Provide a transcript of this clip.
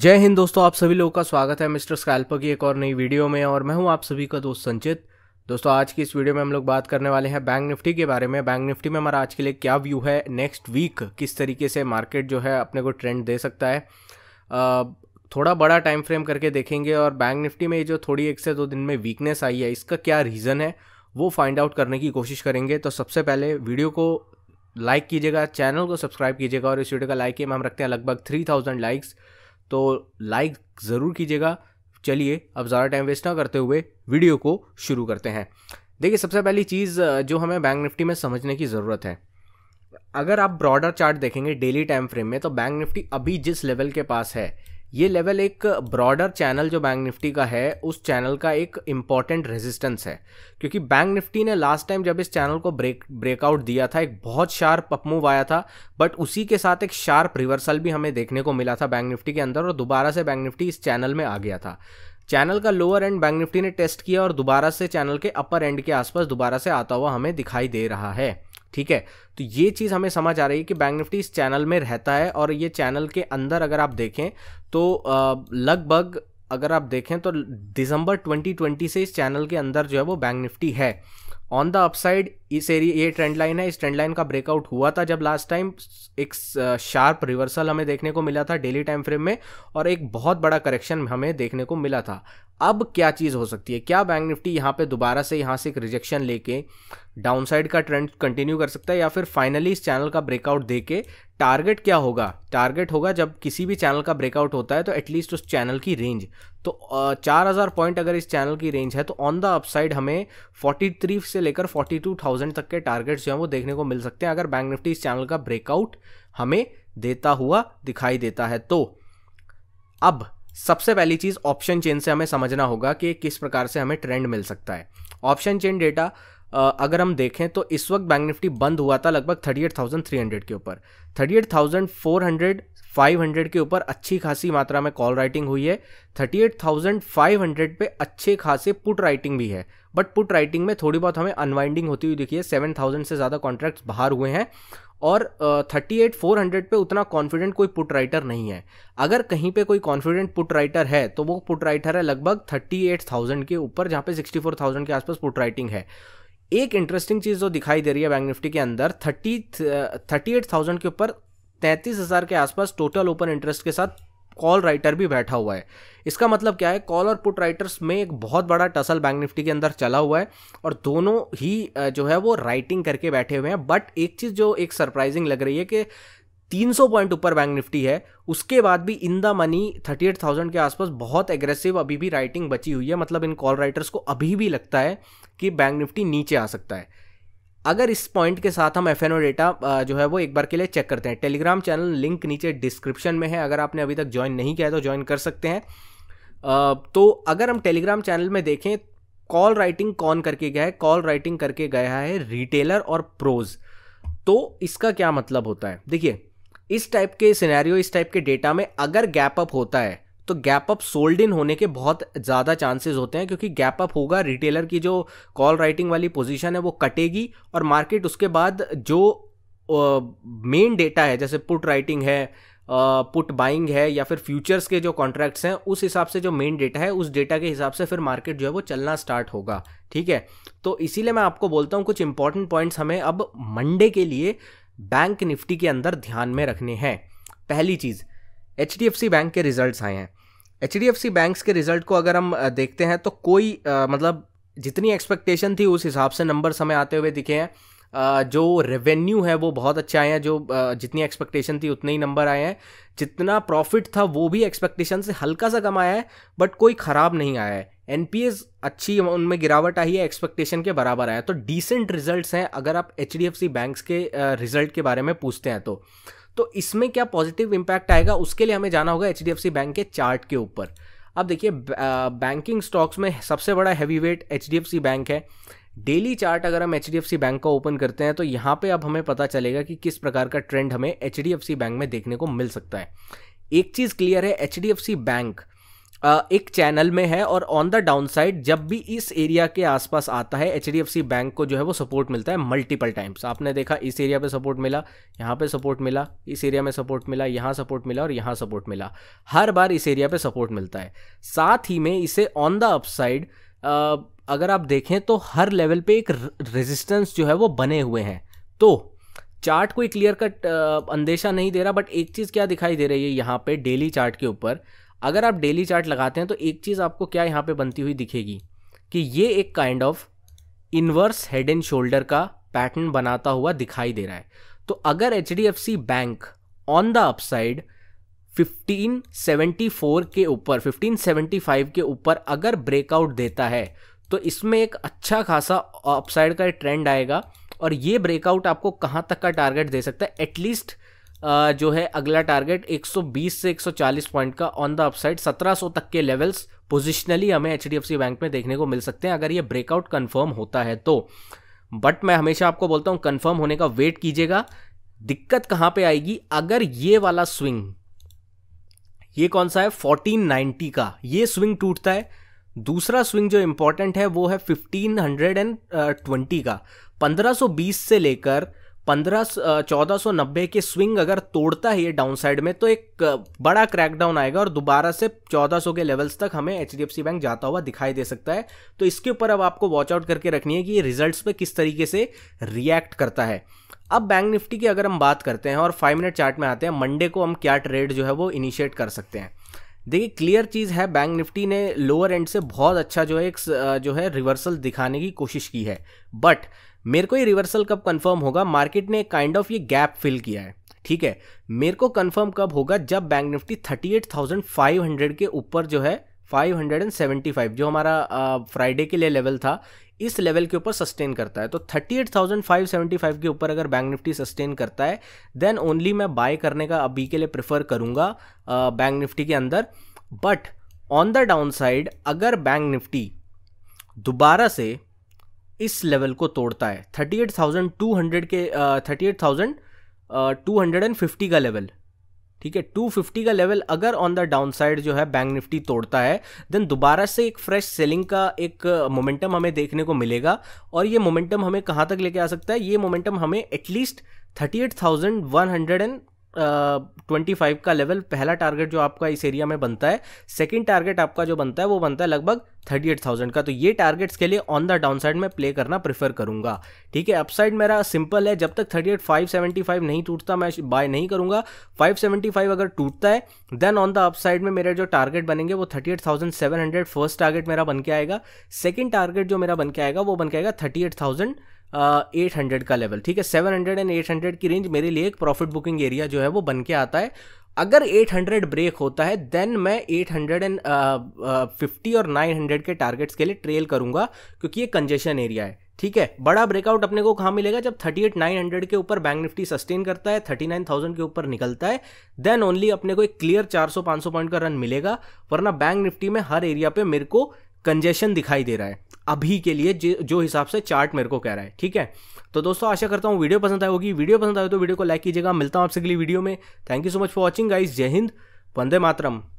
जय हिंद दोस्तों आप सभी लोगों का स्वागत है मिस्टर स्कैल्पर की एक और नई वीडियो में और मैं हूं आप सभी का दोस्त संचित दोस्तों आज की इस वीडियो में हम लोग बात करने वाले हैं बैंक निफ्टी के बारे में बैंक निफ्टी में हमारा आज के लिए क्या व्यू है नेक्स्ट वीक किस तरीके से मार्केट जो है अपने को ट्रेंड दे सकता है थोड़ा बड़ा टाइम फ्रेम करके देखेंगे और बैंक निफ्टी में जो थोड़ी एक से दो दिन में वीकनेस आई है इसका क्या रीज़न है वो फाइंड आउट करने की कोशिश करेंगे तो सबसे पहले वीडियो को लाइक कीजिएगा चैनल को सब्सक्राइब कीजिएगा और इस वीडियो का लाइक एम हम रखते हैं लगभग थ्री थाउजेंड लाइक्स तो लाइक ज़रूर कीजिएगा चलिए अब ज़्यादा टाइम वेस्ट ना करते हुए वीडियो को शुरू करते हैं देखिए सबसे पहली चीज़ जो हमें बैंक निफ्टी में समझने की ज़रूरत है अगर आप ब्रॉडर चार्ट देखेंगे डेली टाइम फ्रेम में तो बैंक निफ्टी अभी जिस लेवल के पास है ये लेवल एक ब्रॉडर चैनल जो बैंक निफ्टी का है उस चैनल का एक इम्पॉर्टेंट रेजिस्टेंस है क्योंकि बैंक निफ्टी ने लास्ट टाइम जब इस चैनल को ब्रेक ब्रेकआउट दिया था एक बहुत शार्प अपमूव आया था बट उसी के साथ एक शार्प रिवर्सल भी हमें देखने को मिला था बैंक निफ्टी के अंदर और दोबारा से बैंक निफ्टी इस चैनल में आ गया था चैनल का लोअर एंड बैंक निफ्टी ने टेस्ट किया और दोबारा से चैनल के अपर एंड के आसपास दोबारा से आता हुआ हमें दिखाई दे रहा है ठीक है तो ये चीज़ हमें समझ आ रही है कि बैंक निफ्टी इस चैनल में रहता है और ये चैनल के अंदर अगर आप देखें तो लगभग अगर आप देखें तो दिसंबर 2020 से इस चैनल के अंदर जो है वो बैंक निफ्टी है ऑन द अपसाइड इस एरिया ये ट्रेंड लाइन है इस ट्रेंड लाइन का ब्रेकआउट हुआ था जब लास्ट टाइम एक शार्प रिवर्सल हमें देखने को मिला था डेली टाइम फ्रेम में और एक बहुत बड़ा करेक्शन हमें देखने को मिला था अब क्या चीज़ हो सकती है क्या बैंक निफ्टी यहाँ पे दोबारा से यहाँ से एक रिजेक्शन लेके डाउनसाइड का ट्रेंड कंटिन्यू कर सकता है या फिर फाइनली इस चैनल का ब्रेकआउट दे के टारगेट क्या होगा टारगेट होगा जब किसी भी चैनल का ब्रेकआउट होता है तो एटलीस्ट उस चैनल की रेंज तो चार हज़ार पॉइंट अगर इस चैनल की रेंज है तो ऑन द अपसाइड हमें फोर्टी थ्री से लेकर फोर्टी टू थाउजेंड तक के टारगेट्स जो हैं वो देखने को मिल सकते हैं अगर बैंक निफ्टी इस चैनल का ब्रेकआउट हमें देता हुआ दिखाई देता है तो अब सबसे पहली चीज़ ऑप्शन चेन से हमें समझना होगा कि किस प्रकार से हमें ट्रेंड मिल सकता है ऑप्शन चेन डेटा अगर हम देखें तो इस वक्त बैंक निफ्टी बंद हुआ था लगभग thirty eight thousand three hundred के ऊपर thirty eight thousand four hundred five hundred के ऊपर अच्छी खासी मात्रा में कॉल राइटिंग हुई है thirty eight thousand five hundred पे अच्छे खासे पुट राइटिंग भी है बट पुट राइटिंग में थोड़ी बहुत हमें अनवाइंडिंग होती हुई दिखी है सेवन थाउजेंड से ज़्यादा कॉन्ट्रैक्ट्स बाहर हुए हैं और थर्टी एट फोर हंड्रेड पर उतना कॉन्फिडेंट कोई पुट राइटर नहीं है अगर कहीं पे कोई कॉन्फिडेंट पुट राइटर है तो वो पुट राइटर है लगभग थर्टी एट थाउजेंड के ऊपर जहाँ पे सिक्सटी फोर थाउजेंड के आसपास पुट राइटिंग है एक इंटरेस्टिंग चीज़ जो दिखाई दे रही है बैंक निफ्टी के अंदर थर्टी थर्टी एट थाउजेंड के ऊपर तैंतीस हज़ार के आसपास टोटल ओपन इंटरेस्ट के साथ कॉल राइटर भी बैठा हुआ है इसका मतलब क्या है कॉल और पुट राइटर्स में एक बहुत बड़ा टसल बैंक निफ्टी के अंदर चला हुआ है और दोनों ही जो है वो राइटिंग करके बैठे हुए हैं बट एक चीज़ जो एक सरप्राइजिंग लग रही है कि 300 पॉइंट ऊपर बैंक निफ्टी है उसके बाद भी इन द मनी 38,000 के आसपास बहुत एग्रेसिव अभी भी राइटिंग बची हुई है मतलब इन कॉल राइटर्स को अभी भी लगता है कि बैंक निफ्टी नीचे आ सकता है अगर इस पॉइंट के साथ हम एफ डेटा जो है वो एक बार के लिए चेक करते हैं टेलीग्राम चैनल लिंक नीचे डिस्क्रिप्शन में है अगर आपने अभी तक ज्वाइन नहीं किया है तो ज्वाइन कर सकते हैं तो अगर हम टेलीग्राम चैनल में देखें कॉल राइटिंग कौन करके गया है कॉल राइटिंग करके गया है रिटेलर और प्रोज तो इसका क्या मतलब होता है देखिए इस टाइप के सिनेरियो इस टाइप के डेटा में अगर गैप अप होता है तो गैप अप सोल्ड इन होने के बहुत ज़्यादा चांसेस होते हैं क्योंकि गैप अप होगा रिटेलर की जो कॉल राइटिंग वाली पोजीशन है वो कटेगी और मार्केट उसके बाद जो मेन डेटा है जैसे पुट राइटिंग है पुट बाइंग है या फिर फ्यूचर्स के जो कॉन्ट्रैक्ट्स हैं उस हिसाब से जो मेन डेटा है उस डेटा के हिसाब से फिर मार्केट जो है वो चलना स्टार्ट होगा ठीक है तो इसीलिए मैं आपको बोलता हूँ कुछ इंपॉर्टेंट पॉइंट्स हमें अब मंडे के लिए बैंक निफ्टी के अंदर ध्यान में रखने हैं पहली चीज़ एच बैंक के रिजल्ट आए हैं H D F C banks के रिजल्ट को अगर हम देखते हैं तो कोई आ, मतलब जितनी एक्सपेक्टेशन थी उस हिसाब से नंबर्स हमें आते हुए दिखे हैं जो रेवेन्यू है वो बहुत अच्छे आए हैं जो जितनी एक्सपेक्टेशन थी उतने ही नंबर आए हैं जितना प्रॉफिट था वो भी एक्सपेक्टेशन से हल्का सा कम आया है बट कोई ख़राब नहीं आया है एन अच्छी उनमें गिरावट आई है एक्सपेक्टेशन के बराबर आया तो डिसेंट रिजल्ट्स हैं अगर आप एच बैंक्स के रिजल्ट के बारे में पूछते हैं तो तो इसमें क्या पॉजिटिव इम्पैक्ट आएगा उसके लिए हमें जाना होगा एच बैंक के चार्ट के ऊपर अब देखिए बैंकिंग स्टॉक्स में सबसे बड़ा हैवी वेट एच बैंक है डेली चार्ट अगर हम एच बैंक का ओपन करते हैं तो यहाँ पे अब हमें पता चलेगा कि किस प्रकार का ट्रेंड हमें एच बैंक में देखने को मिल सकता है एक चीज़ क्लियर है एच बैंक एक चैनल में है और ऑन द डाउन साइड जब भी इस एरिया के आसपास आता है एच बैंक को जो है वो सपोर्ट मिलता है मल्टीपल टाइम्स आपने देखा इस एरिया पे सपोर्ट मिला यहाँ पे सपोर्ट मिला इस एरिया में सपोर्ट मिला यहाँ सपोर्ट मिला और यहाँ सपोर्ट मिला हर बार इस एरिया पे सपोर्ट मिलता है साथ ही में इसे ऑन द अपसाइड अगर आप देखें तो हर लेवल पे एक रेजिस्टेंस जो है वो बने हुए हैं तो चार्ट कोई क्लियर कट अंदेशा नहीं दे रहा बट एक चीज़ क्या दिखाई दे रही है यहाँ पे डेली चार्ट के ऊपर अगर आप डेली चार्ट लगाते हैं तो एक चीज़ आपको क्या यहाँ पे बनती हुई दिखेगी कि ये एक kind of inverse head and shoulder का पैटर्न बनाता हुआ दिखाई दे रहा है तो अगर H bank on the upside 1574 के ऊपर 1575 के ऊपर अगर ब्रेकआउट देता है तो इसमें एक अच्छा खासा अपसाइड का ट्रेंड आएगा और ये ब्रेकआउट आपको कहाँ तक का टारगेट दे सकता है एटलीस्ट 1575 जो है अगला टारगेट 120 से 140 पॉइंट का ऑन द अपसाइड 1700 तक के लेवल्स पोजिशनली हमें एच बैंक में देखने को मिल सकते हैं अगर ये ब्रेकआउट कन्फर्म होता है तो बट मैं हमेशा आपको बोलता हूँ कन्फर्म होने का वेट कीजिएगा दिक्कत कहाँ पे आएगी अगर ये वाला स्विंग ये कौन सा है 1490 का ये स्विंग टूटता है दूसरा स्विंग जो इंपॉर्टेंट है वो है 1520 का 1520 से लेकर पंद्रह चौदह सौ नब्बे के स्विंग अगर तोड़ता है ये डाउन साइड में तो एक बड़ा क्रैकडाउन आएगा और दोबारा से चौदह सौ के लेवल्स तक हमें H D F C bank जाता हुआ दिखाई दे सकता है तो इसके ऊपर अब आपको वॉच आउट करके रखनी है कि ये रिजल्ट्स पे किस तरीके से रिएक्ट करता है अब बैंक निफ्टी की अगर हम बात करते हैं और फाइव मिनट चार्ट में आते हैं मंडे को हम क्या ट्रेड जो है वो इनिशिएट कर सकते हैं देखिए क्लियर चीज़ है बैंक निफ्टी ने लोअर एंड से बहुत अच्छा जो है एक जो है रिवर्सल दिखाने की कोशिश की है बट मेरे को ये रिवर्सल कब कंफर्म होगा मार्केट ने काइंड ऑफ ये गैप फिल किया है ठीक है मेरे को कंफर्म कब होगा जब बैंक निफ्टी 38,500 के ऊपर जो है 575 जो हमारा फ्राइडे के लिए लेवल था इस लेवल के ऊपर सस्टेन करता है तो 38,575 के ऊपर अगर बैंक निफ्टी सस्टेन करता है देन ओनली मैं बाय करने का अभी के लिए प्रेफर करूँगा बैंक निफ्टी के अंदर but on the downside अगर बैंक निफ्टी दोबारा से इस लेवल को तोड़ता है 38,200 के uh, 38,250 का लेवल ठीक है 250 का लेवल अगर ऑन द डाउन साइड जो है बैंक निफ्टी तोड़ता है देन दोबारा से एक फ्रेश सेलिंग का एक मोमेंटम हमें देखने को मिलेगा और ये मोमेंटम हमें कहाँ तक लेके आ सकता है ये मोमेंटम हमें at least thirty eight thousand one hundred and twenty five का लेवल पहला टारगेट जो आपका इस एरिया में बनता है सेकेंड टारगेट आपका जो बनता है वो बनता है लगभग थर्टी एट थाउजेंड का तो ये टारगेट्स के लिए ऑन द डाउन साइड में प्ले करना प्रेफर करूंगा ठीक है अपसाइड मेरा सिंपल है जब तक thirty eight five seventy five नहीं टूटता मैं बाय नहीं करूंगा फाइव सेवेंटी फाइव अगर टूटता है देन ऑन द अपसाइड में मेरे जो टारगेट बनेंगे वो thirty eight thousand seven hundred first target मेरा बन के आएगा सेकेंड टारगेट जो मेरा बन के आएगा वो बन के आएगा thirty eight thousand eight hundred का लेवल ठीक है seven hundred and eight hundred की रेंज मेरे लिए एक प्रॉफिट बुकिंग एरिया जो है वो बन के आता है अगर 800 ब्रेक होता है देन मैं हंड्रेड एंड फिफ्टी और 900 के टारगेट्स के लिए ट्रेल करूंगा क्योंकि ये कंजेशन एरिया है ठीक है बड़ा ब्रेकआउट अपने को कहाँ मिलेगा जब 38900 के ऊपर बैंक निफ्टी सस्टेन करता है 39000 के ऊपर निकलता है देन ओनली अपने को एक क्लियर 400-500 पॉइंट का रन मिलेगा वरना बैंक निफ्टी में हर एरिया पे मेरे को कंजेशन दिखाई दे रहा है अभी के लिए जो हिसाब से चार्ट मेरे को कह रहा है ठीक है तो दोस्तों आशा करता हूँ वीडियो पसंद आए होगी वीडियो पसंद आए तो वीडियो को लाइक कीजिएगा मिलता हूँ आपसे अगली वीडियो में thank you so much for watching guys जय हिंद वंदे मातरम